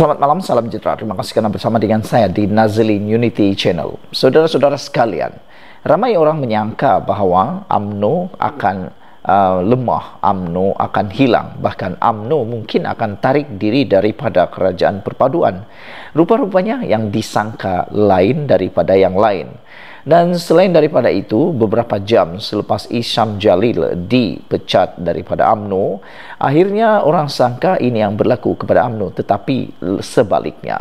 Selamat malam, salam sejahtera. Terima kasih kerana bersama dengan saya di Nazlin Unity Channel. Saudara-saudara sekalian, ramai orang menyangka bahawa AMNO akan uh, lemah, AMNO akan hilang, bahkan AMNO mungkin akan tarik diri daripada kerajaan perpaduan. Rupa-rupanya yang disangka lain daripada yang lain. Dan selain daripada itu, beberapa jam selepas Isham Jalil dipecat daripada AMNO, akhirnya orang sangka ini yang berlaku kepada AMNO tetapi sebaliknya.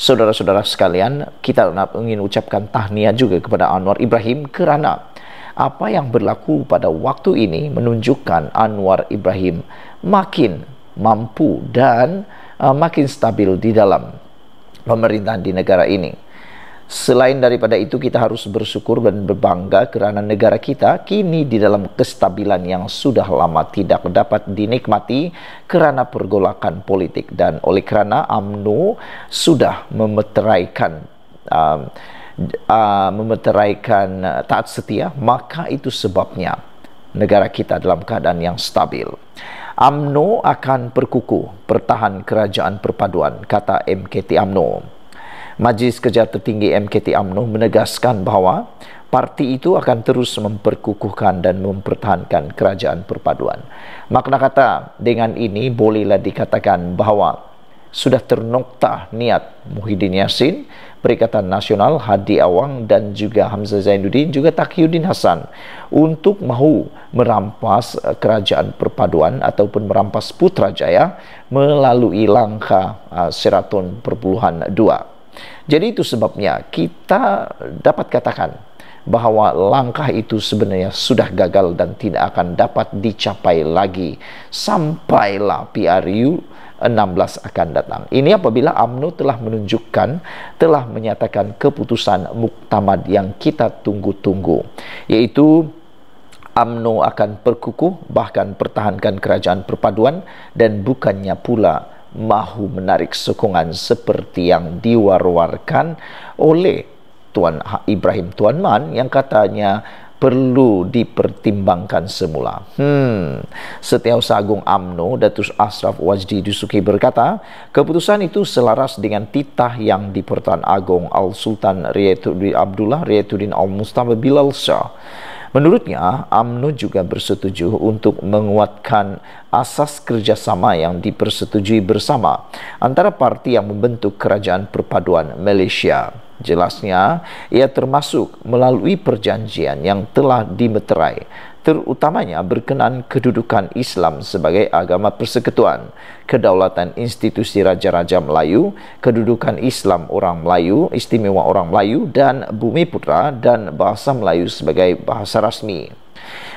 Saudara-saudara sekalian, kita nak ingin ucapkan tahniah juga kepada Anwar Ibrahim kerana apa yang berlaku pada waktu ini menunjukkan Anwar Ibrahim makin mampu dan uh, makin stabil di dalam pemerintahan di negara ini. Selain daripada itu kita harus bersyukur dan berbangga kerana negara kita kini di dalam kestabilan yang sudah lama tidak dapat dinikmati kerana pergolakan politik dan oleh kerana AMNO sudah memeteraikan uh, uh, memeteraikan uh, taat setia maka itu sebabnya negara kita dalam keadaan yang stabil. AMNO akan perkukuh pertahan kerajaan perpaduan kata MKT AMNO. Majlis Kerja Tertinggi MKT AMNO menegaskan bahawa parti itu akan terus memperkukuhkan dan mempertahankan kerajaan perpaduan. Makna kata dengan ini bolehlah dikatakan bahawa sudah ternokta niat Muhyiddin Yassin, Perikatan Nasional Hadi Awang dan juga Hamzah Zainuddin juga Takiyuddin Hasan untuk mahu merampas eh, kerajaan perpaduan ataupun merampas Putrajaya melalui langkah uh, Seraton Perpuluhan 2. Jadi itu sebabnya kita dapat katakan bahawa langkah itu sebenarnya sudah gagal dan tidak akan dapat dicapai lagi sampailah PRU 16 akan datang. Ini apabila AMNO telah menunjukkan, telah menyatakan keputusan muktamad yang kita tunggu-tunggu, yaitu AMNO akan perkukuh bahkan pertahankan kerajaan perpaduan dan bukannya pula mahu menarik sokongan seperti yang diwar-warkan oleh Tuan ha- Ibrahim Tuan Man yang katanya perlu dipertimbangkan semula. Hmm. Setiausaha Agung AMNO Datuk Asraf Wajdi Dusuki berkata, keputusan itu selaras dengan titah yang dipertahan Agong Al Sultan Riyatuddin Abdullah Riyatuddin Al Mustafa Bilal Shah. Menurutnya, AMNO juga bersetuju untuk menguatkan asas kerjasama yang dipersetujui bersama antara parti yang membentuk kerajaan perpaduan Malaysia. Jelasnya, ia termasuk melalui perjanjian yang telah dimeterai terutamanya berkenaan kedudukan Islam sebagai agama persekutuan, kedaulatan institusi Raja-Raja Melayu, kedudukan Islam orang Melayu, istimewa orang Melayu, dan bumi putra dan bahasa Melayu sebagai bahasa rasmi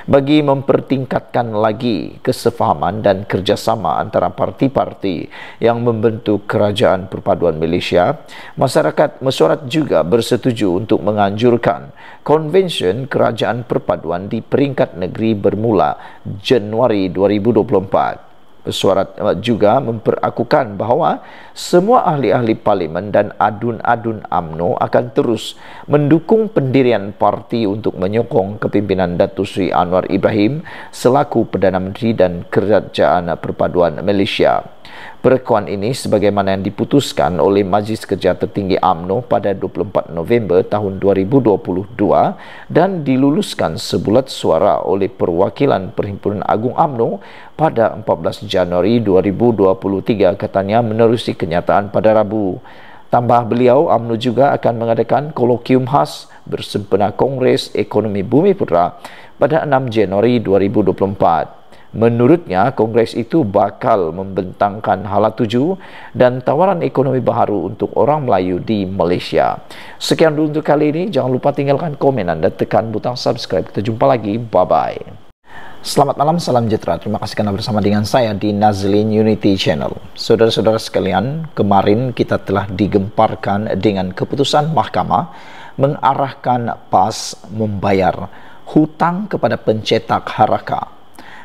bagi mempertingkatkan lagi kesefahaman dan kerjasama antara parti-parti yang membentuk kerajaan perpaduan Malaysia, masyarakat mesyuarat juga bersetuju untuk menganjurkan konvensyen kerajaan perpaduan di peringkat negeri bermula Januari 2024 suara juga memperakukan bahawa semua ahli-ahli parlimen dan adun-adun AMNO akan terus mendukung pendirian parti untuk menyokong kepimpinan Datu Sri Anwar Ibrahim selaku Perdana Menteri dan Kerajaan Perpaduan Malaysia. Perekuan ini sebagaimana yang diputuskan oleh Majlis Kerja Tertinggi AMNO pada 24 November tahun 2022 dan diluluskan sebulat suara oleh Perwakilan Perhimpunan Agung AMNO pada 14 Januari 2023 katanya menerusi kenyataan pada Rabu. Tambah beliau, AMNO juga akan mengadakan kolokium khas bersempena Kongres Ekonomi Bumi Putra pada 6 Januari 2024. Menurutnya, Kongres itu bakal membentangkan hala tuju dan tawaran ekonomi baru untuk orang Melayu di Malaysia. Sekian dulu untuk kali ini. Jangan lupa tinggalkan komen anda tekan butang subscribe. Kita jumpa lagi. Bye-bye. Selamat malam, salam sejahtera. Terima kasih kerana bersama dengan saya di Nazlin Unity Channel. Saudara-saudara sekalian, kemarin kita telah digemparkan dengan keputusan mahkamah mengarahkan PAS membayar hutang kepada pencetak harakah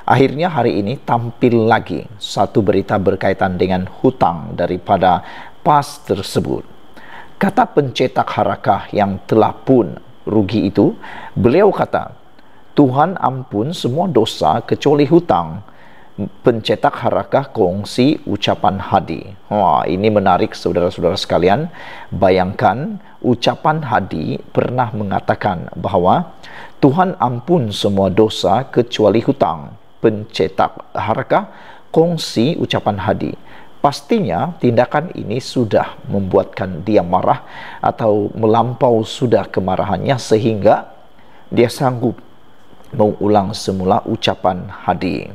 Akhirnya hari ini tampil lagi satu berita berkaitan dengan hutang daripada PAS tersebut. Kata pencetak harakah yang telah pun rugi itu, beliau kata, Tuhan ampun semua dosa kecuali hutang pencetak harakah kongsi ucapan hadi. Wah, ini menarik saudara-saudara sekalian. Bayangkan ucapan hadi pernah mengatakan bahawa Tuhan ampun semua dosa kecuali hutang pencetak Harakah kongsi ucapan Hadi. Pastinya tindakan ini sudah membuatkan dia marah atau melampau sudah kemarahannya sehingga dia sanggup mengulang semula ucapan Hadi.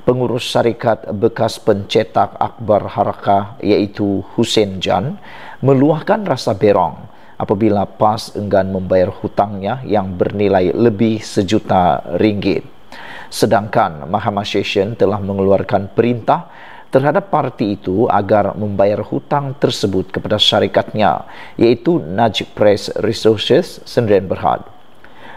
Pengurus syarikat bekas pencetak Akbar Harakah iaitu Hussein Jan meluahkan rasa berong apabila PAS enggan membayar hutangnya yang bernilai lebih sejuta ringgit sedangkan Mahkamah Session telah mengeluarkan perintah terhadap parti itu agar membayar hutang tersebut kepada syarikatnya iaitu Najib Press Resources Sendirian Berhad.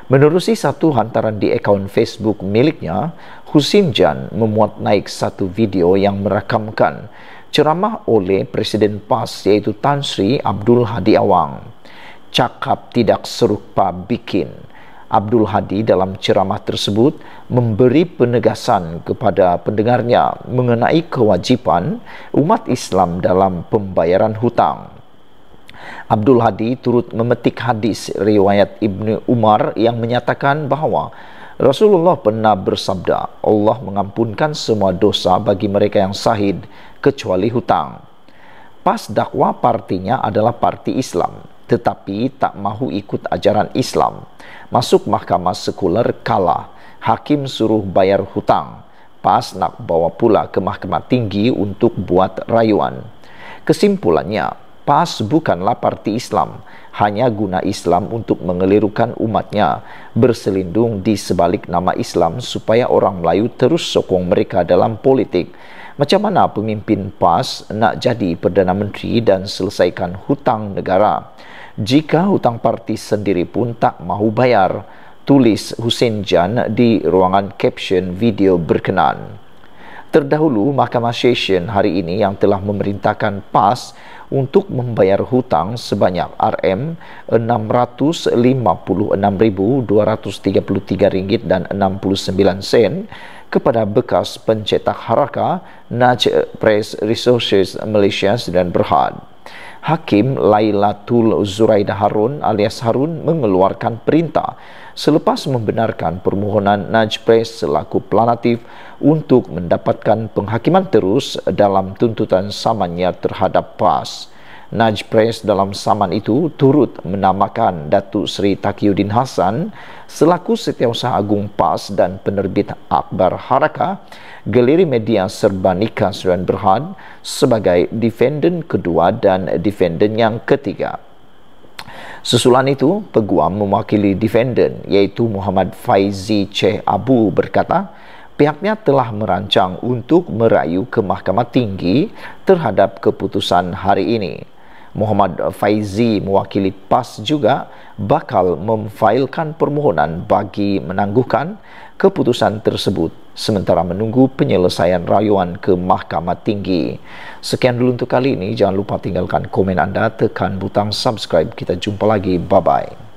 Menerusi satu hantaran di akaun Facebook miliknya, Husin Jan memuat naik satu video yang merakamkan ceramah oleh Presiden PAS iaitu Tan Sri Abdul Hadi Awang. Cakap tidak serupa bikin. Abdul Hadi dalam ceramah tersebut memberi penegasan kepada pendengarnya mengenai kewajipan umat Islam dalam pembayaran hutang. Abdul Hadi turut memetik hadis riwayat Ibn Umar yang menyatakan bahawa Rasulullah pernah bersabda, Allah mengampunkan semua dosa bagi mereka yang sahid kecuali hutang. Pas dakwah partinya adalah parti Islam tetapi tak mahu ikut ajaran Islam. Masuk mahkamah sekuler kalah. Hakim suruh bayar hutang. Pas nak bawa pula ke mahkamah tinggi untuk buat rayuan. Kesimpulannya, PAS bukanlah parti Islam, hanya guna Islam untuk mengelirukan umatnya, berselindung di sebalik nama Islam supaya orang Melayu terus sokong mereka dalam politik. Macam mana pemimpin PAS nak jadi Perdana Menteri dan selesaikan hutang negara? jika hutang parti sendiri pun tak mahu bayar, tulis Hussein Jan di ruangan caption video berkenaan. Terdahulu, Mahkamah Session hari ini yang telah memerintahkan PAS untuk membayar hutang sebanyak RM656,233 ringgit dan 69 sen kepada bekas pencetak haraka Najib Press Resources Malaysia dan Berhad. Hakim Lailatul Zuraidah Harun alias Harun mengeluarkan perintah selepas membenarkan permohonan Najpres selaku planatif untuk mendapatkan penghakiman terus dalam tuntutan samanya terhadap PAS. Naj dalam saman itu turut menamakan Datuk Seri Takiuddin Hassan selaku Setiausaha Agung PAS dan penerbit Akbar Haraka geliri Media Serba Nikah Seruan Berhad sebagai defendant kedua dan defendant yang ketiga. Sesulan itu, peguam mewakili defendant iaitu Muhammad Faizi Cheh Abu berkata pihaknya telah merancang untuk merayu ke Mahkamah Tinggi terhadap keputusan hari ini. Muhammad Faizi mewakili PAS juga bakal memfailkan permohonan bagi menangguhkan keputusan tersebut sementara menunggu penyelesaian rayuan ke Mahkamah Tinggi. Sekian dulu untuk kali ini. Jangan lupa tinggalkan komen anda, tekan butang subscribe. Kita jumpa lagi. Bye-bye.